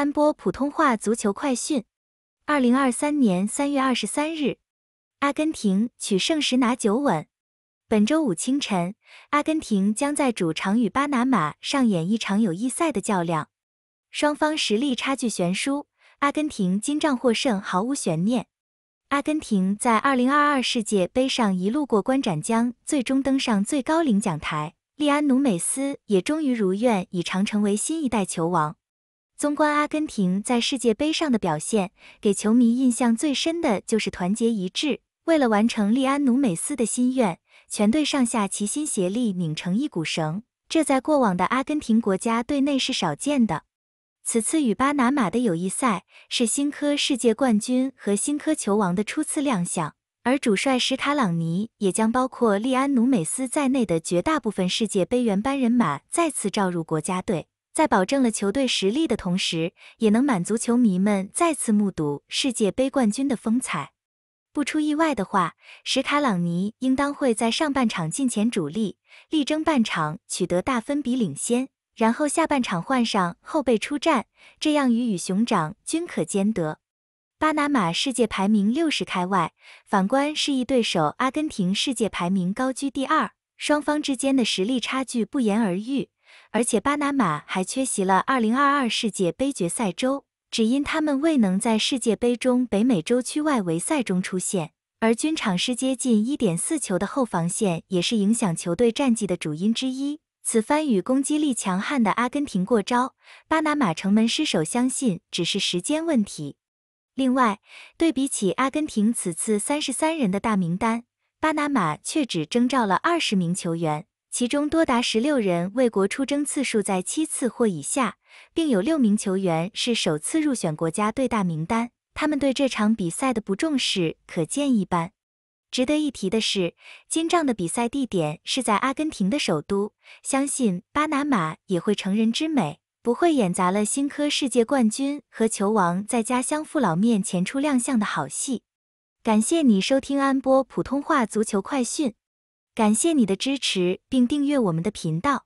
三播普通话足球快讯：二零二三年三月二十三日，阿根廷取胜十拿九稳。本周五清晨，阿根廷将在主场与巴拿马上演一场友谊赛的较量。双方实力差距悬殊，阿根廷金仗获胜毫无悬念。阿根廷在二零二二世界杯上一路过关斩将，最终登上最高领奖台，利安努美斯也终于如愿以偿，成为新一代球王。纵观阿根廷在世界杯上的表现，给球迷印象最深的就是团结一致。为了完成利安努美斯的心愿，全队上下齐心协力，拧成一股绳。这在过往的阿根廷国家队内是少见的。此次与巴拿马的友谊赛，是新科世界冠军和新科球王的初次亮相，而主帅史卡朗尼也将包括利安努美斯在内的绝大部分世界杯原班人马再次召入国家队。在保证了球队实力的同时，也能满足球迷们再次目睹世界杯冠军的风采。不出意外的话，史卡朗尼应当会在上半场进前主力，力争半场取得大分比领先，然后下半场换上后备出战，这样鱼与熊掌均可兼得。巴拿马世界排名六十开外，反观是一对手阿根廷世界排名高居第二，双方之间的实力差距不言而喻。而且巴拿马还缺席了2022世界杯决赛周，只因他们未能在世界杯中北美洲区外围赛中出现。而均场失接近1.4球的后防线也是影响球队战绩的主因之一。此番与攻击力强悍的阿根廷过招，巴拿马城门失守，相信只是时间问题。另外，对比起阿根廷此次33人的大名单，巴拿马却只征召了20名球员。其中多达十六人为国出征次数在七次或以下，并有六名球员是首次入选国家队大名单。他们对这场比赛的不重视可见一斑。值得一提的是，金仗的比赛地点是在阿根廷的首都，相信巴拿马也会成人之美，不会演砸了新科世界冠军和球王在家乡父老面前出亮相的好戏。感谢你收听安播普通话足球快讯。感谢你的支持，并订阅我们的频道。